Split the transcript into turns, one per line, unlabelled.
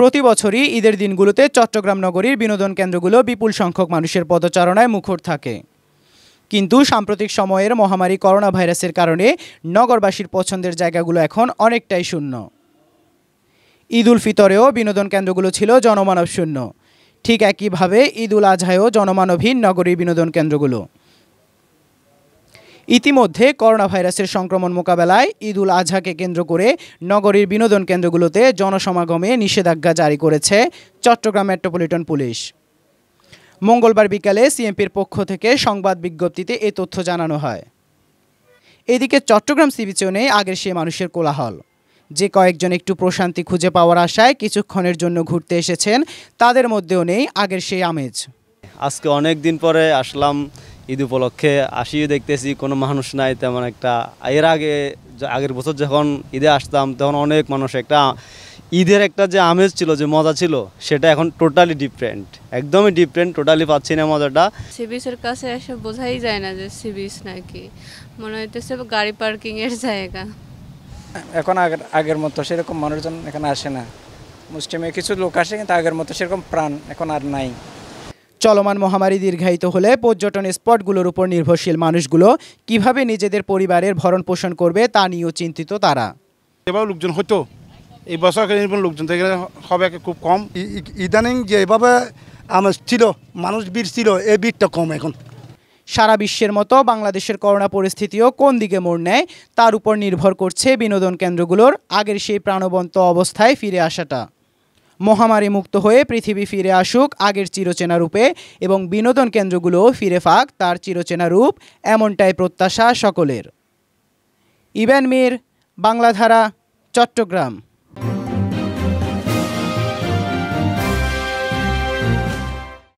প্রতি বছরই ঈদের দিনগুলোতে চট্টগ্রাম নগরীর বিনোদন কেন্দ্রগুলো বিপুল সংখ্যক মানুষের পদচারণায় মুখর থাকে কিন্তু সাম্প্রতিক সময়ের মহামারী করোনা ভাইরাসের কারণে নগরবাসীর পছন্দের জায়গাগুলো এখন অনেকটাই শূন্য ঈদ উল ফিতরেও বিনোদন কেন্দ্রগুলো ছিল জনমানব শূন্য ঠিক একইভাবে ঈদ উল আজহায়ও জনমানবহীন নগরীর বিনোদন কেন্দ্রগুলো ইতিমধ্যে করোনা ভাইরাসের সংক্রমণ মোকাবেলায় ঈদ উল আজহাকে কেন্দ্র করে নগরীর বিনোদন কেন্দ্রগুলোতে জনসমাগমে নিষেধাজ্ঞা জারি করেছে চট্টগ্রাম মেট্রোপলিটন পুলিশ মঙ্গলবার বিকালে সিএমপির পক্ষ থেকে সংবাদ বিজ্ঞপ্তিতে এ তথ্য জানানো হয় এদিকে চট্টগ্রাম সিবিচনে আগের সে মানুষের কোলাহল যে কয়েকজন একটু প্রশান্তি খুঁজে পাওয়ার আশায় কিছুক্ষণের জন্য ঘুরতে এসেছেন তাদের মধ্যেও নেই আগের সেই আমেজ
আজকে অনেক দিন পরে আসলাম ঈদ উপলক্ষে আসিয়ে দেখতেছি কোনো মানুষ নাই তেমন একটা এর আগে আগের বছর যখন ঈদে আসতাম তখন অনেক মানুষ একটা ঈদের একটা যে আমেজ ছিল যে মজা ছিল সেটা এখন টোটালি ডিফারেন্ট একদমই ডিফারেন্ট টোটালি পাচ্ছি না মজাটা সি বিচের কাছে এসে বোঝাই যায় না যে সি বিচ নাকি মনে হইতেছে গাড়ি পার্কিংয়ের জায়গা
এখন আগের আগের মতো সেরকম মানুষজন এখানে আসে না মুসলিমে কিছু লোক আসে কিন্তু আগের মতো সেরকম প্রাণ এখন আর নাই
চলমান মহামারী দীর্ঘায়িত হলে পর্যটন স্পটগুলোর উপর নির্ভরশীল মানুষগুলো কিভাবে নিজেদের পরিবারের ভরণ পোষণ করবে তা নিয়েও চিন্তিত তারা এবার লোকজন হতো এই বছর লোকজন থেকে হবে খুব কম ইদানিং যেভাবে আমার ছিল মানুষ বীর ছিল এই বীরটা কম এখন সারা বিশ্বের মতো বাংলাদেশের করোনা পরিস্থিতিও কোন দিকে মোড় নেয় তার উপর নির্ভর করছে বিনোদন কেন্দ্রগুলোর আগের সেই প্রাণবন্ত অবস্থায় ফিরে আসাটা মহামারী মুক্ত হয়ে পৃথিবী ফিরে আসুক আগের চিরচেনা রূপে এবং বিনোদন কেন্দ্রগুলোও ফিরে ফাক তার চিরচেনা রূপ এমনটাই প্রত্যাশা সকলের ইভেন মির বাংলাধারা চট্টগ্রাম